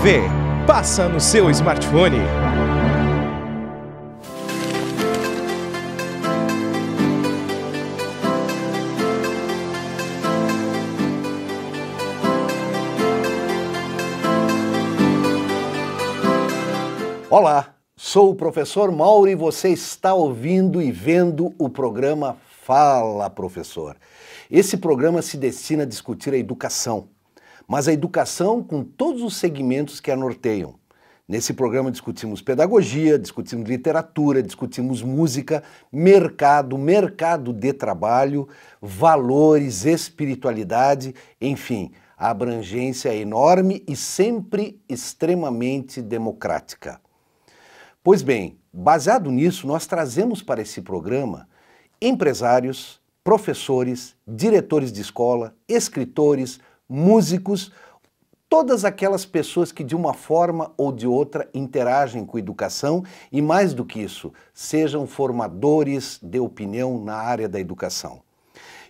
TV passa no seu smartphone. Olá, sou o professor Mauro e você está ouvindo e vendo o programa Fala, professor. Esse programa se destina a discutir a educação mas a educação com todos os segmentos que a norteiam. Nesse programa discutimos pedagogia, discutimos literatura, discutimos música, mercado, mercado de trabalho, valores, espiritualidade, enfim, a abrangência é enorme e sempre extremamente democrática. Pois bem, baseado nisso, nós trazemos para esse programa empresários, professores, diretores de escola, escritores, músicos, todas aquelas pessoas que de uma forma ou de outra interagem com educação e mais do que isso, sejam formadores de opinião na área da educação.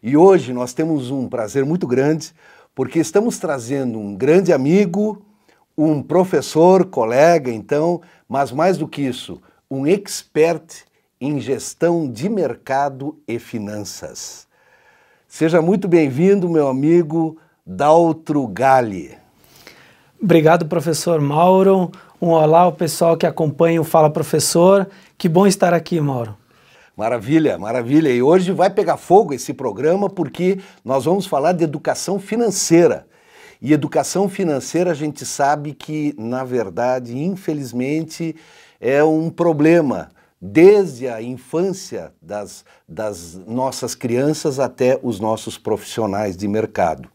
E hoje nós temos um prazer muito grande porque estamos trazendo um grande amigo, um professor, colega, então, mas mais do que isso, um expert em gestão de mercado e finanças. Seja muito bem-vindo, meu amigo Gale. Obrigado, professor Mauro. Um olá ao pessoal que acompanha o Fala Professor. Que bom estar aqui, Mauro. Maravilha, maravilha. E hoje vai pegar fogo esse programa porque nós vamos falar de educação financeira. E educação financeira a gente sabe que, na verdade, infelizmente, é um problema desde a infância das, das nossas crianças até os nossos profissionais de mercado.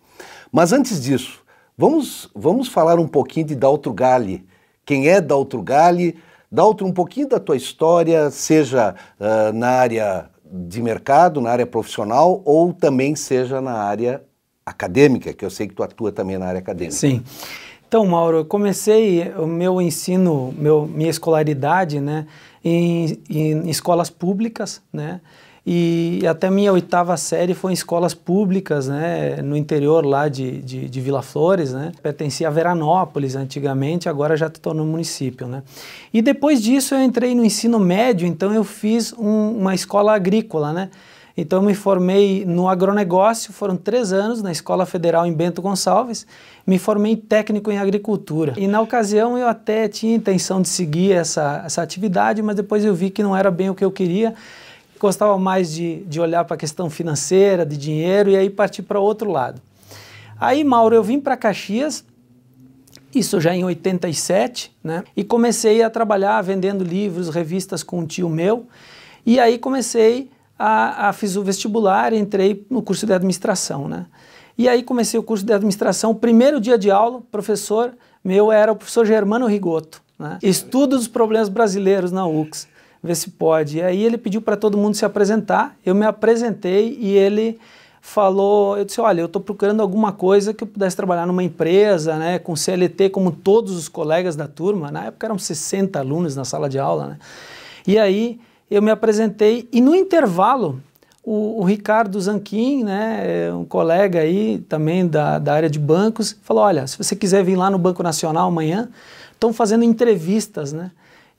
Mas antes disso, vamos, vamos falar um pouquinho de Daltro Gale. Quem é Daltro Gale? Daltro, um pouquinho da tua história, seja uh, na área de mercado, na área profissional, ou também seja na área acadêmica, que eu sei que tu atua também na área acadêmica. Sim. Então, Mauro, eu comecei o meu ensino, meu, minha escolaridade, né, em, em escolas públicas, né, e até minha oitava série foi em escolas públicas, né, no interior lá de, de, de Vila Flores, né, pertencia a Veranópolis antigamente, agora já tornou município, né. E depois disso eu entrei no ensino médio, então eu fiz um, uma escola agrícola, né, então, eu me formei no agronegócio, foram três anos na Escola Federal em Bento Gonçalves. Me formei técnico em agricultura. E na ocasião eu até tinha intenção de seguir essa, essa atividade, mas depois eu vi que não era bem o que eu queria gostava mais de, de olhar para a questão financeira, de dinheiro, e aí parti para outro lado. Aí, Mauro, eu vim para Caxias, isso já em 87, né? E comecei a trabalhar vendendo livros, revistas com um tio meu. E aí comecei a, a fiz o vestibular, entrei no curso de administração, né? E aí comecei o curso de administração. Primeiro dia de aula, professor meu era o professor Germano Rigoto, né? Estudo dos problemas brasileiros na UX ver se pode. E aí ele pediu para todo mundo se apresentar, eu me apresentei e ele falou, eu disse, olha, eu estou procurando alguma coisa que eu pudesse trabalhar numa empresa, né, com CLT, como todos os colegas da turma, na época eram 60 alunos na sala de aula, né, e aí eu me apresentei e no intervalo o, o, Ricardo Zanquim, né, é um colega aí também da, da área de bancos, falou, olha, se você quiser vir lá no Banco Nacional amanhã, estão fazendo entrevistas, né,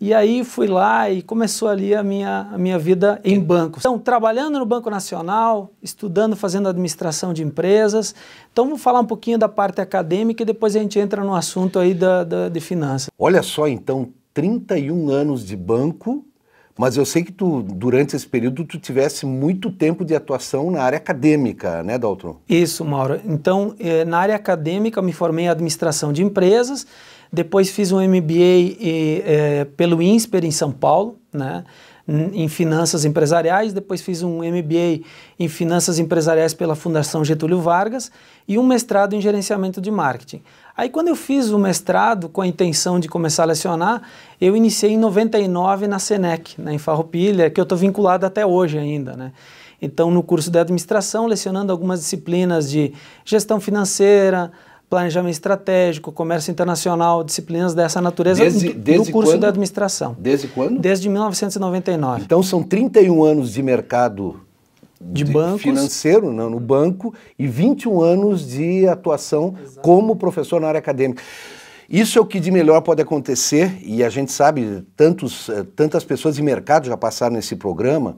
e aí fui lá e começou ali a minha, a minha vida em banco. Então, trabalhando no Banco Nacional, estudando, fazendo administração de empresas. Então, vamos falar um pouquinho da parte acadêmica e depois a gente entra no assunto aí da, da de finanças. Olha só, então, 31 anos de banco, mas eu sei que tu, durante esse período, tu tivesse muito tempo de atuação na área acadêmica, né, Dalton? Isso, Mauro. Então, eh, na área acadêmica, me formei em administração de empresas, depois fiz um MBA e, é, pelo INSPER em São Paulo, né? em finanças empresariais, depois fiz um MBA em finanças empresariais pela Fundação Getúlio Vargas e um mestrado em gerenciamento de marketing. Aí quando eu fiz o mestrado com a intenção de começar a lecionar, eu iniciei em 99 na Senec, né, em Farroupilha, que eu estou vinculado até hoje ainda, né? Então no curso de administração, lecionando algumas disciplinas de gestão financeira, planejamento estratégico, comércio internacional, disciplinas dessa natureza desde, desde no curso quando? da administração. Desde quando? Desde 1999. Então são 31 anos de mercado de, de bancos. financeiro não, no banco e 21 anos de atuação Exato. como professor na área acadêmica. Isso é o que de melhor pode acontecer e a gente sabe, tantos, eh, tantas pessoas de mercado já passaram nesse programa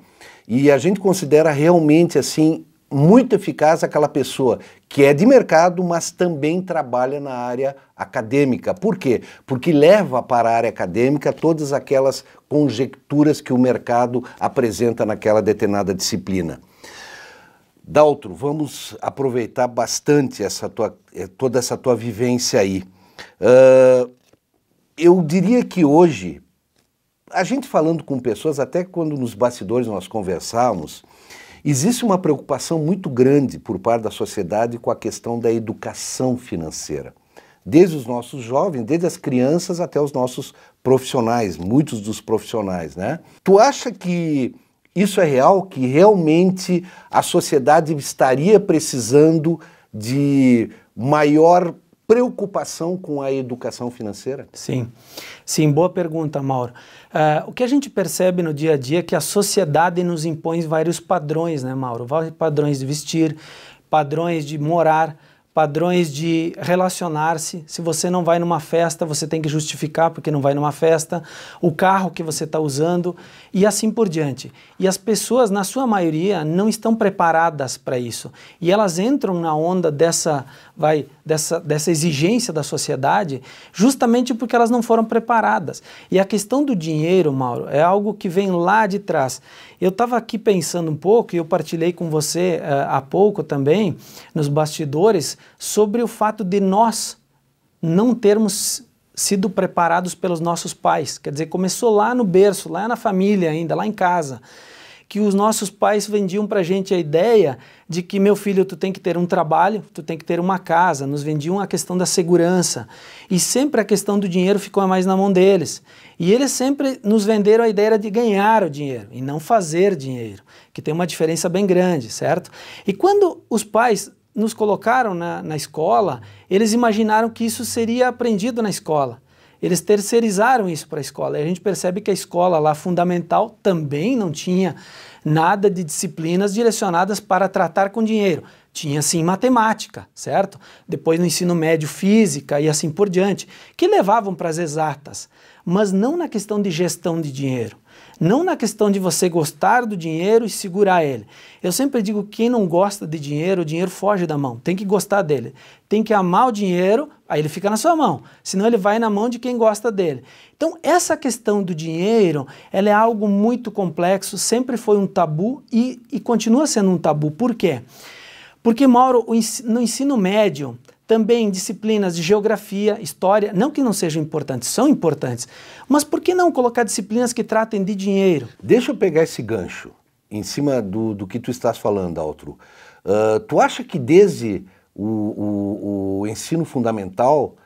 e a gente considera realmente assim muito eficaz aquela pessoa que é de mercado, mas também trabalha na área acadêmica. Por quê? Porque leva para a área acadêmica todas aquelas conjecturas que o mercado apresenta naquela determinada disciplina. Daltro, vamos aproveitar bastante essa tua, eh, toda essa tua vivência aí. Uh, eu diria que hoje, a gente falando com pessoas, até quando nos bastidores nós conversávamos, Existe uma preocupação muito grande por parte da sociedade com a questão da educação financeira. Desde os nossos jovens, desde as crianças até os nossos profissionais, muitos dos profissionais, né? Tu acha que isso é real? Que realmente a sociedade estaria precisando de maior preocupação com a educação financeira? Sim, sim, boa pergunta, Mauro. Uh, o que a gente percebe no dia a dia é que a sociedade nos impõe vários padrões, né, Mauro? Vários padrões de vestir, padrões de morar, padrões de relacionar-se. Se você não vai numa festa, você tem que justificar porque não vai numa festa, o carro que você está usando e assim por diante. E as pessoas, na sua maioria, não estão preparadas para isso. E elas entram na onda dessa vai dessa, dessa exigência da sociedade, justamente porque elas não foram preparadas. E a questão do dinheiro, Mauro, é algo que vem lá de trás. Eu estava aqui pensando um pouco, e eu partilhei com você uh, há pouco também, nos bastidores, sobre o fato de nós não termos sido preparados pelos nossos pais. Quer dizer, começou lá no berço, lá na família ainda, lá em casa que os nossos pais vendiam para a gente a ideia de que, meu filho, tu tem que ter um trabalho, tu tem que ter uma casa, nos vendiam a questão da segurança. E sempre a questão do dinheiro ficou mais na mão deles. E eles sempre nos venderam a ideia de ganhar o dinheiro e não fazer dinheiro, que tem uma diferença bem grande, certo? E quando os pais nos colocaram na, na escola, eles imaginaram que isso seria aprendido na escola. Eles terceirizaram isso para a escola. E a gente percebe que a escola lá fundamental também não tinha nada de disciplinas direcionadas para tratar com dinheiro. Tinha sim matemática, certo? Depois no ensino médio física e assim por diante, que levavam para as exatas, mas não na questão de gestão de dinheiro. Não na questão de você gostar do dinheiro e segurar ele. Eu sempre digo que quem não gosta de dinheiro, o dinheiro foge da mão. Tem que gostar dele. Tem que amar o dinheiro, aí ele fica na sua mão. Senão ele vai na mão de quem gosta dele. Então, essa questão do dinheiro, ela é algo muito complexo, sempre foi um tabu e, e continua sendo um tabu. Por quê? Porque, Mauro, no ensino médio, também disciplinas de geografia, história, não que não sejam importantes, são importantes, mas por que não colocar disciplinas que tratem de dinheiro? Deixa eu pegar esse gancho em cima do, do que tu estás falando, Altro. Uh, ah, tu acha que desde o, o, o ensino fundamental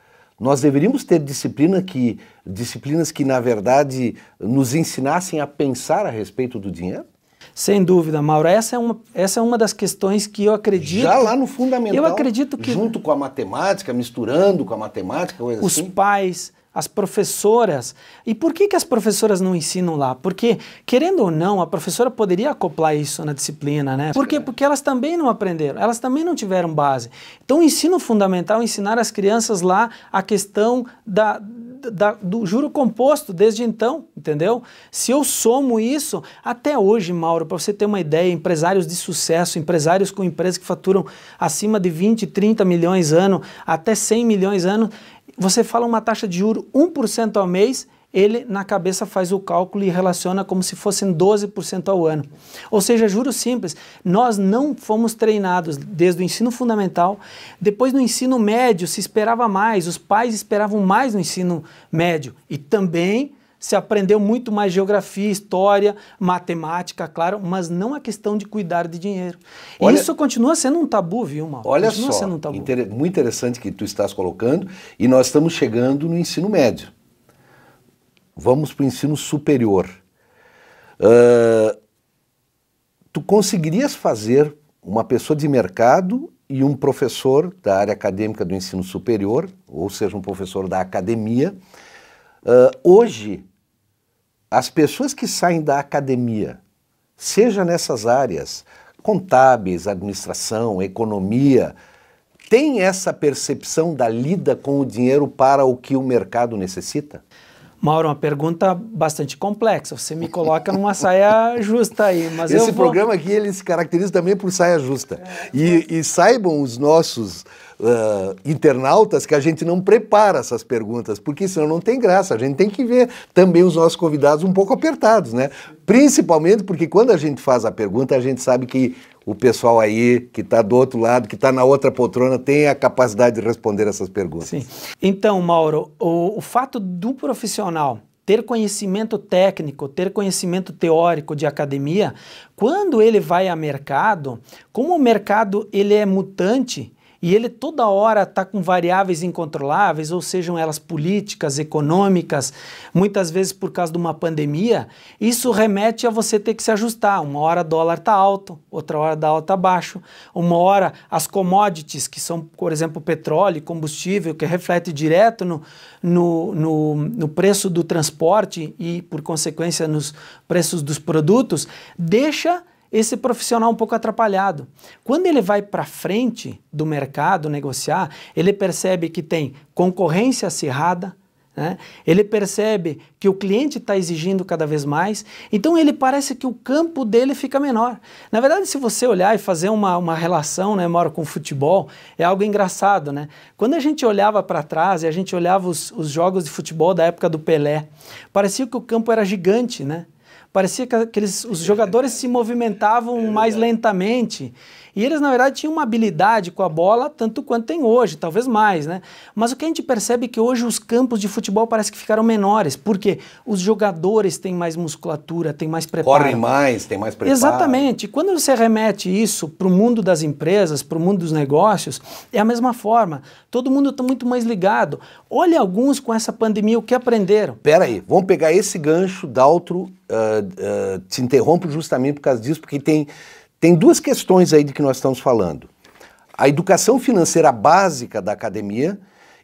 nós deveríamos ter disciplina que, disciplinas que, na verdade, nos ensinassem a pensar a respeito do dinheiro? Sem dúvida, Mauro. Essa é uma, essa é uma das questões que eu acredito. Já lá no fundamental. Eu acredito que. Junto com a matemática, misturando com a matemática, coisa os assim. Os pais as professoras. E por que, que as professoras não ensinam lá? Porque, querendo ou não, a professora poderia acoplar isso na disciplina, né? Por quê? É. Porque elas também não aprenderam, elas também não tiveram base. Então, o ensino fundamental é ensinar as crianças lá a questão da, da, do juro composto desde então, entendeu? Se eu somo isso, até hoje, Mauro, para você ter uma ideia, empresários de sucesso, empresários com empresas que faturam acima de 20, 30 milhões ano, até 100 milhões ano, você fala uma taxa de juro 1% ao mês, ele na cabeça faz o cálculo e relaciona como se fossem 12% ao ano. Ou seja, juros simples, nós não fomos treinados desde o ensino fundamental, depois no ensino médio se esperava mais, os pais esperavam mais no ensino médio e também se aprendeu muito mais geografia, história, matemática, claro, mas não a questão de cuidar de dinheiro. Olha, Isso continua sendo um tabu, viu, Mauro? Olha continua só, um inter... muito interessante que tu estás colocando, e nós estamos chegando no ensino médio. Vamos para o ensino superior. Uh, tu conseguirias fazer uma pessoa de mercado e um professor da área acadêmica do ensino superior, ou seja, um professor da academia, Uh, hoje, as pessoas que saem da academia, seja nessas áreas, contábeis, administração, economia, têm essa percepção da lida com o dinheiro para o que o mercado necessita? Mauro, uma pergunta bastante complexa. Você me coloca numa saia justa aí, mas Esse vou... programa aqui ele se caracteriza também por saia justa. É. E, e, saibam os nossos uh, internautas que a gente não prepara essas perguntas, porque senão não tem graça. A gente tem que ver também os nossos convidados um pouco apertados, né? Principalmente porque quando a gente faz a pergunta, a gente sabe que o pessoal aí que está do outro lado, que está na outra poltrona, tem a capacidade de responder essas perguntas. Sim. Então, Mauro, o, o fato do profissional ter conhecimento técnico, ter conhecimento teórico de academia, quando ele vai a mercado, como o mercado ele é mutante, e ele toda hora está com variáveis incontroláveis, ou sejam elas políticas, econômicas, muitas vezes por causa de uma pandemia, isso remete a você ter que se ajustar. Uma hora o dólar está alto, outra hora o dólar está baixo, uma hora as commodities, que são, por exemplo, petróleo, combustível, que reflete direto no, no, no, no preço do transporte e, por consequência, nos preços dos produtos, deixa esse profissional um pouco atrapalhado. Quando ele vai para frente do mercado negociar, ele percebe que tem concorrência acirrada, né? ele percebe que o cliente está exigindo cada vez mais, então ele parece que o campo dele fica menor. Na verdade, se você olhar e fazer uma, uma relação, né, Mauro, com o futebol, é algo engraçado. Né? Quando a gente olhava para trás e a gente olhava os, os jogos de futebol da época do Pelé, parecia que o campo era gigante, né? parecia que aqueles, os jogadores se movimentavam é mais lentamente. E eles, na verdade, tinham uma habilidade com a bola tanto quanto tem hoje, talvez mais, né? Mas o que a gente percebe é que hoje os campos de futebol parece que ficaram menores, porque os jogadores têm mais musculatura, têm mais preparo. Correm mais, têm mais preparo. Exatamente. Quando você remete isso para o mundo das empresas, para o mundo dos negócios, é a mesma forma. Todo mundo está muito mais ligado. Olha alguns com essa pandemia o que aprenderam. Pera aí, vamos pegar esse gancho, Daltro, uh, uh, te interrompo justamente por causa disso, porque tem, tem duas questões aí de que nós estamos falando. A educação financeira básica da academia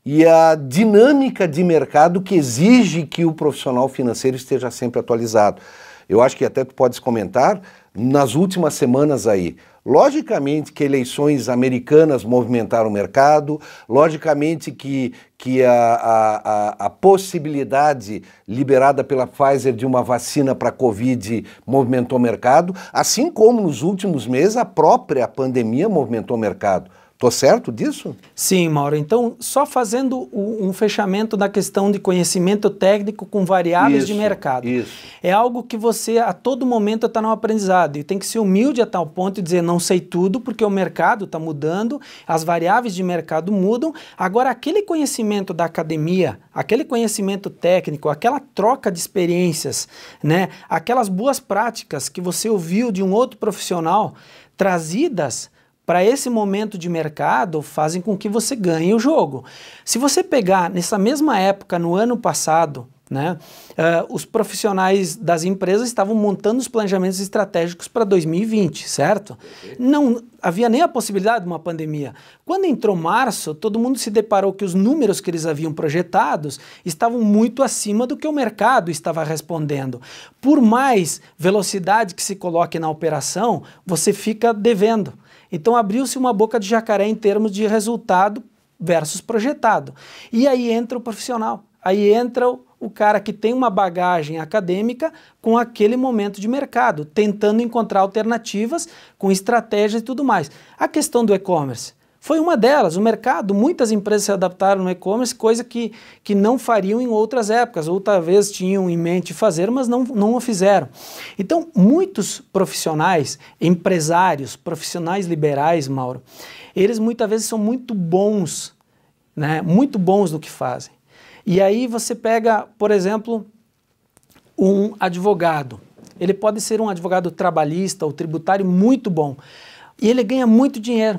e a dinâmica de mercado que exige que o profissional financeiro esteja sempre atualizado. Eu acho que até tu podes comentar nas últimas semanas aí. Logicamente que eleições americanas movimentaram o mercado, logicamente que, que a, a, a possibilidade liberada pela Pfizer de uma vacina para a Covid movimentou o mercado, assim como nos últimos meses a própria pandemia movimentou o mercado. Estou certo disso? Sim, Mauro. Então, só fazendo um fechamento da questão de conhecimento técnico com variáveis isso, de mercado. Isso. É algo que você, a todo momento, está no aprendizado e tem que ser humilde a tal ponto de dizer não sei tudo, porque o mercado está mudando, as variáveis de mercado mudam. Agora, aquele conhecimento da academia, aquele conhecimento técnico, aquela troca de experiências, né? aquelas boas práticas que você ouviu de um outro profissional trazidas para esse momento de mercado fazem com que você ganhe o jogo. Se você pegar nessa mesma época, no ano passado, né, uh, os profissionais das empresas estavam montando os planejamentos estratégicos para 2020, certo? Não havia nem a possibilidade de uma pandemia. Quando entrou março, todo mundo se deparou que os números que eles haviam projetados estavam muito acima do que o mercado estava respondendo. Por mais velocidade que se coloque na operação, você fica devendo. Então abriu-se uma boca de jacaré em termos de resultado versus projetado. E aí entra o profissional, aí entra o, cara que tem uma bagagem acadêmica com aquele momento de mercado, tentando encontrar alternativas com estratégias e tudo mais. A questão do e-commerce foi uma delas. O mercado, muitas empresas se adaptaram no e-commerce, coisa que, que não fariam em outras épocas, ou talvez tinham em mente fazer, mas não, não o fizeram. Então, muitos profissionais, empresários, profissionais liberais, Mauro, eles muitas vezes são muito bons, né? muito bons no que fazem. E aí você pega, por exemplo, um advogado. Ele pode ser um advogado trabalhista ou tributário muito bom. E ele ganha muito dinheiro.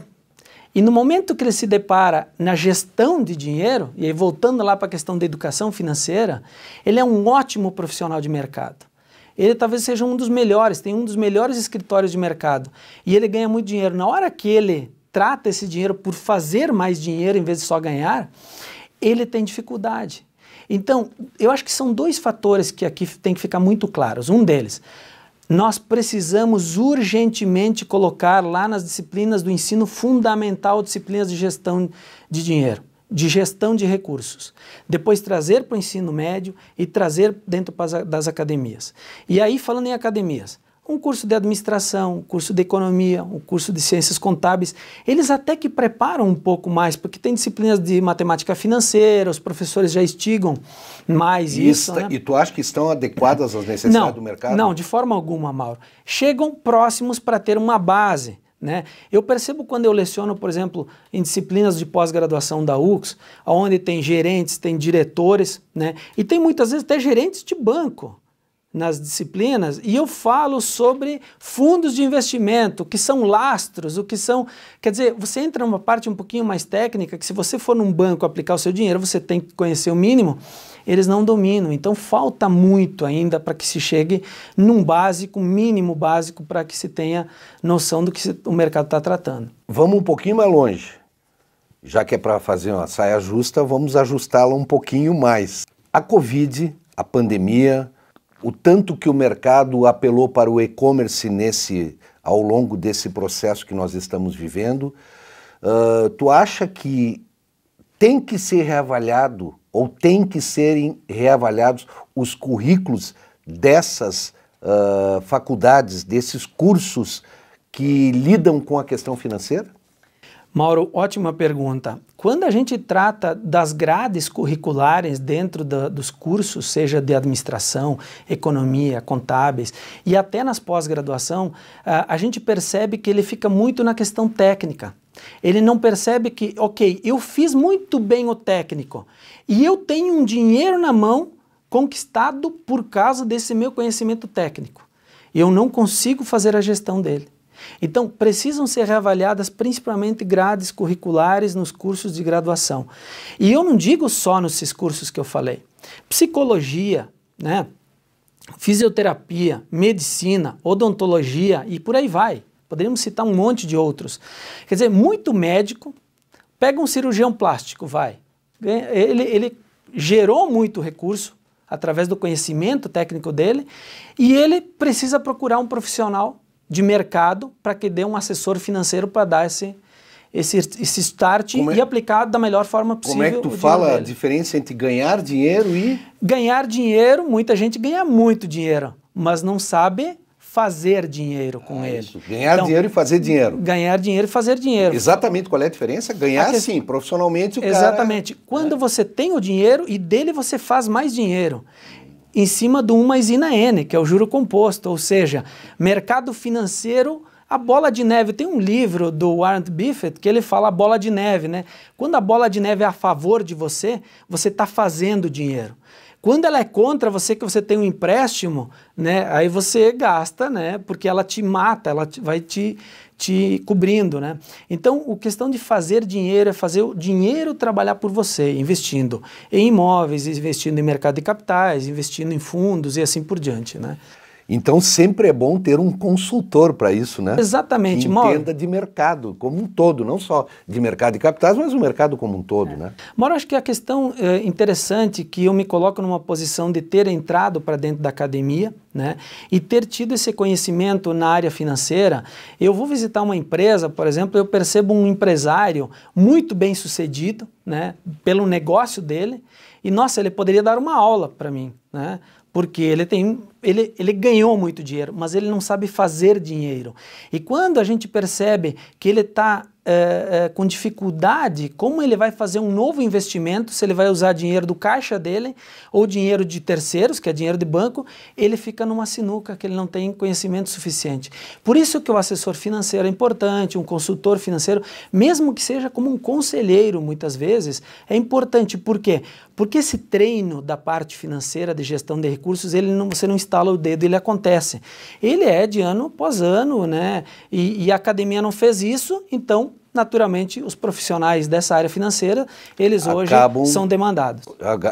E no momento que ele se depara na gestão de dinheiro, e aí voltando lá para a questão da educação financeira, ele é um ótimo profissional de mercado. Ele talvez seja um dos melhores, tem um dos melhores escritórios de mercado. E ele ganha muito dinheiro. Na hora que ele trata esse dinheiro por fazer mais dinheiro em vez de só ganhar, ele tem dificuldade. Então, eu acho que são dois fatores que aqui tem que ficar muito claros. Um deles, nós precisamos urgentemente colocar lá nas disciplinas do ensino fundamental disciplinas de gestão de dinheiro, de gestão de recursos. Depois trazer para o ensino médio e trazer dentro das academias. E aí, falando em academias, um curso de administração, um curso de economia, um curso de ciências contábeis. Eles até que preparam um pouco mais, porque tem disciplinas de matemática financeira, os professores já instigam mais e isso. Está, né? E tu acha que estão adequadas às necessidades não, do mercado? Não, de forma alguma, Mauro. Chegam próximos para ter uma base. Né? Eu percebo quando eu leciono, por exemplo, em disciplinas de pós-graduação da UX, onde tem gerentes, tem diretores, né? e tem muitas vezes até gerentes de banco nas disciplinas e eu falo sobre fundos de investimento, que são lastros, o que são. Quer dizer, você entra numa parte um pouquinho mais técnica, que se você for num banco aplicar o seu dinheiro, você tem que conhecer o mínimo, eles não dominam. Então falta muito ainda para que se chegue num básico, mínimo básico, para que se tenha noção do que o mercado está tratando. Vamos um pouquinho mais longe. Já que é para fazer uma saia justa, vamos ajustá-la um pouquinho mais. A Covid, a pandemia, o tanto que o mercado apelou para o e-commerce nesse ao longo desse processo que nós estamos vivendo. Uh, tu acha que tem que ser reavaliado ou tem que serem reavaliados os currículos dessas uh, faculdades, desses cursos que lidam com a questão financeira? Mauro, ótima pergunta. Quando a gente trata das grades curriculares dentro da, dos cursos, seja de administração, economia, contábeis e até nas pós-graduação, a, ah, a gente percebe que ele fica muito na questão técnica. Ele não percebe que, ok, eu fiz muito bem o técnico e eu tenho um dinheiro na mão conquistado por causa desse meu conhecimento técnico. Eu não consigo fazer a gestão dele. Então, precisam ser reavaliadas principalmente grades curriculares nos cursos de graduação. E eu não digo só nesses cursos que eu falei. Psicologia, né? fisioterapia, medicina, odontologia e por aí vai. Poderíamos citar um monte de outros. Quer dizer, muito médico, pega um cirurgião plástico, vai. Ele, ele gerou muito recurso através do conhecimento técnico dele e ele precisa procurar um profissional de mercado para que dê um assessor financeiro para dar esse, esse, esse start é, e aplicar da melhor forma possível. Como é que tu fala dele. a diferença entre ganhar dinheiro e. Ganhar dinheiro, muita gente ganha muito dinheiro, mas não sabe fazer dinheiro com ah, ele. Isso. Ganhar então, dinheiro e fazer dinheiro. Ganhar dinheiro e fazer dinheiro. Exatamente qual é a diferença? Ganhar Aqui, sim, profissionalmente o Exatamente. Cara, é. Quando você tem o dinheiro e dele você faz mais dinheiro em cima do 1 mais I na N, que é o juro composto, ou seja, mercado financeiro, a bola de neve. Tem um livro do Warren Buffett que ele fala a bola de neve, né? Quando a bola de neve é a favor de você, você está fazendo dinheiro. Quando ela é contra você, que você tem um empréstimo, né, aí você gasta, né, porque ela te mata, ela te, vai te, te cobrindo, né? Então, a questão de fazer dinheiro é fazer o dinheiro trabalhar por você, investindo em imóveis, investindo em mercado de capitais, investindo em fundos e assim por diante, né? Então sempre é bom ter um consultor para isso, né? Exatamente, que entenda Mauro. de mercado como um todo, não só de mercado de capitais, mas o mercado como um todo, é. né? Mauro, acho que a questão é, interessante que eu me coloco numa posição de ter entrado para dentro da academia, né? E ter tido esse conhecimento na área financeira, eu vou visitar uma empresa, por exemplo, eu percebo um empresário muito bem sucedido, né? Pelo negócio dele, e nossa, ele poderia dar uma aula para mim, né? Porque ele tem ele, ele ganhou muito dinheiro, mas ele não sabe fazer dinheiro. E quando a gente percebe que ele está é, é, com dificuldade, como ele vai fazer um novo investimento, se ele vai usar dinheiro do caixa dele ou dinheiro de terceiros, que é dinheiro de banco, ele fica numa sinuca que ele não tem conhecimento suficiente. Por isso que o assessor financeiro é importante, um consultor financeiro, mesmo que seja como um conselheiro muitas vezes, é importante. Por quê? Porque esse treino da parte financeira de gestão de recursos, ele não, você não está estala o dedo, ele acontece. Ele é de ano após ano, né? E, e a academia não fez isso, então naturalmente os profissionais dessa área financeira, eles acabam, hoje são demandados.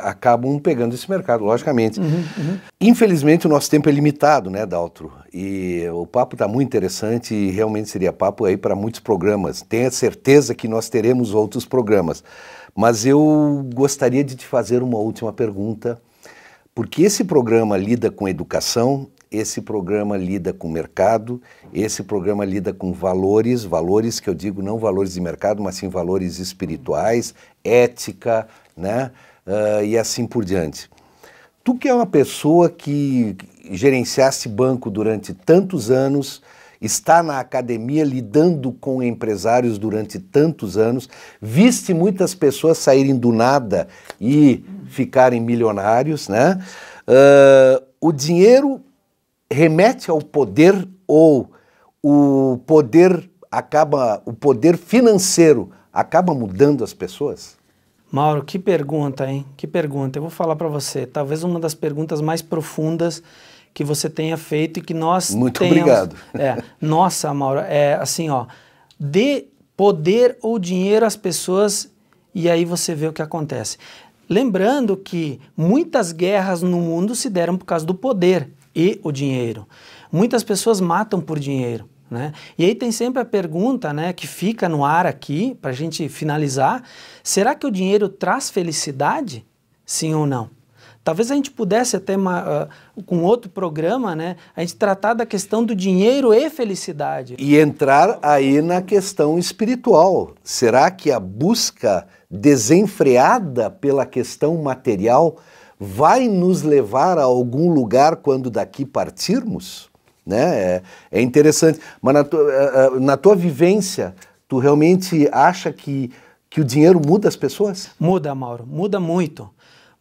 Acabam pegando esse mercado, logicamente. Uhum, uhum. Infelizmente o nosso tempo é limitado, né, Daltro? E o papo está muito interessante e realmente seria papo aí para muitos programas. Tenha certeza que nós teremos outros programas. Mas eu gostaria de te fazer uma última pergunta porque esse programa lida com educação, esse programa lida com mercado, esse programa lida com valores, valores que eu digo não valores de mercado, mas sim valores espirituais, ética, né? Uh, e assim por diante. Tu que é uma pessoa que gerenciasse banco durante tantos anos, está na academia lidando com empresários durante tantos anos, viste muitas pessoas saírem do nada e ficarem milionários, né? Uh, o dinheiro remete ao poder ou o poder acaba o poder financeiro acaba mudando as pessoas? Mauro, que pergunta, hein? Que pergunta. Eu vou falar para você, talvez uma das perguntas mais profundas que você tenha feito e que nós Muito tenhamos, obrigado. É, nossa, Maura, é assim, ó, dê poder ou dinheiro às pessoas e aí você vê o que acontece. Lembrando que muitas guerras no mundo se deram por causa do poder e o dinheiro. Muitas pessoas matam por dinheiro. Né? E aí tem sempre a pergunta né, que fica no ar aqui, para a gente finalizar: será que o dinheiro traz felicidade? Sim ou não? Talvez a gente pudesse até uma, uh, ah, com outro programa, né, a gente tratar da questão do dinheiro e felicidade. E entrar aí na questão espiritual. Será que a busca desenfreada pela questão material vai nos levar a algum lugar quando daqui partirmos? Né? É, é interessante. Mas na, tu, uh, ah, uh, ah, na tua vivência, tu realmente acha que, que o dinheiro muda as pessoas? Muda, Mauro, muda muito.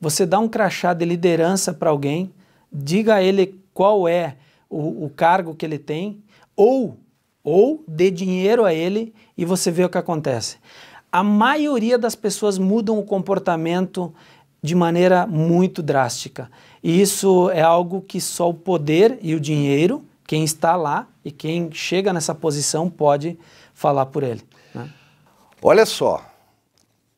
Você dá um crachá de liderança para alguém, diga a ele qual é o, o cargo que ele tem, ou, ou dê dinheiro a ele e você vê o que acontece. A maioria das pessoas mudam o comportamento de maneira muito drástica. E isso é algo que só o poder e o dinheiro, quem está lá e quem chega nessa posição, pode falar por ele. Né? Olha só,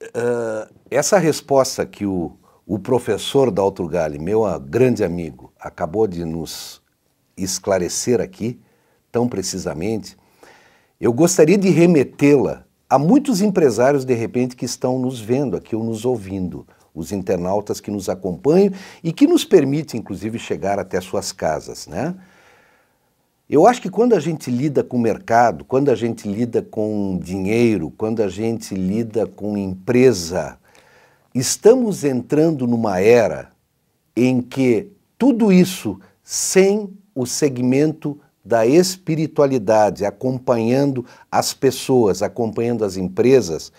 uh, essa resposta que o o professor Daltro Gale, meu ah, grande amigo, acabou de nos esclarecer aqui, tão precisamente. Eu gostaria de remetê-la a muitos empresários, de repente, que estão nos vendo aqui ou nos ouvindo, os internautas que nos acompanham e que nos permitem, inclusive, chegar até suas casas, né? Eu acho que quando a gente lida com o mercado, quando a gente lida com dinheiro, quando a gente lida com empresa, Estamos entrando numa era em que tudo isso sem o segmento da espiritualidade acompanhando as pessoas, acompanhando as empresas,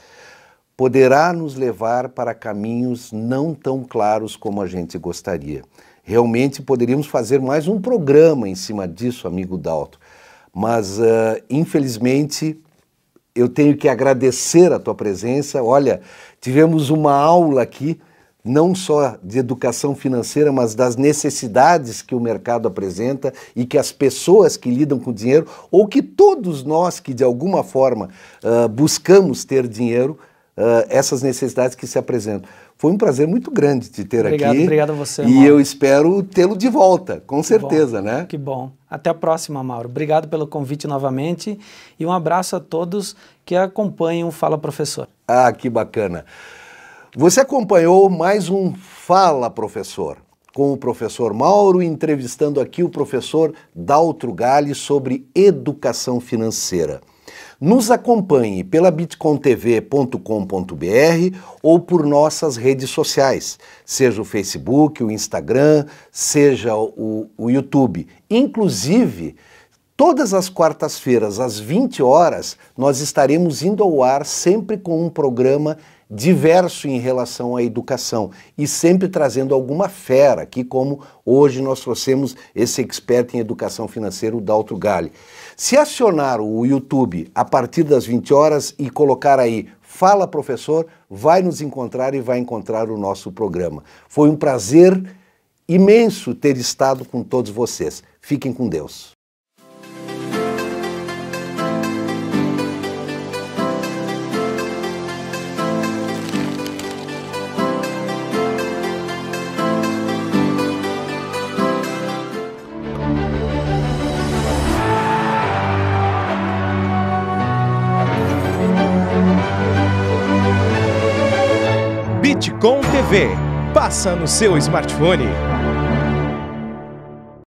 poderá nos levar para caminhos não tão claros como a gente gostaria. Realmente poderíamos fazer mais um programa em cima disso, amigo Dalton, mas uh, infelizmente eu tenho que agradecer a tua presença. Olha, tivemos uma aula aqui, não só de educação financeira, mas das necessidades que o mercado apresenta e que as pessoas que lidam com dinheiro, ou que todos nós que de alguma forma uh, buscamos ter dinheiro, uh, essas necessidades que se apresentam. Foi um prazer muito grande te ter obrigado, aqui. Obrigado a você. E Mauro. eu espero tê-lo de volta, com que certeza, bom, né? Que bom. Até a próxima, Mauro. Obrigado pelo convite novamente e um abraço a todos que acompanham o Fala Professor. Ah, que bacana. Você acompanhou mais um Fala Professor com o professor Mauro, entrevistando aqui o professor Daltro Gale sobre educação financeira. Nos acompanhe pela bitcointv.com.br ou por nossas redes sociais, seja o Facebook, o Instagram, seja o, o YouTube. Inclusive, Todas as quartas-feiras, às 20 horas, nós estaremos indo ao ar sempre com um programa diverso em relação à educação e sempre trazendo alguma fera, aqui como hoje nós trouxemos esse expert em educação financeira, o Dalto Gale. Se acionar o YouTube a partir das 20 horas e colocar aí Fala Professor, vai nos encontrar e vai encontrar o nosso programa. Foi um prazer imenso ter estado com todos vocês. Fiquem com Deus. Passa no seu smartphone.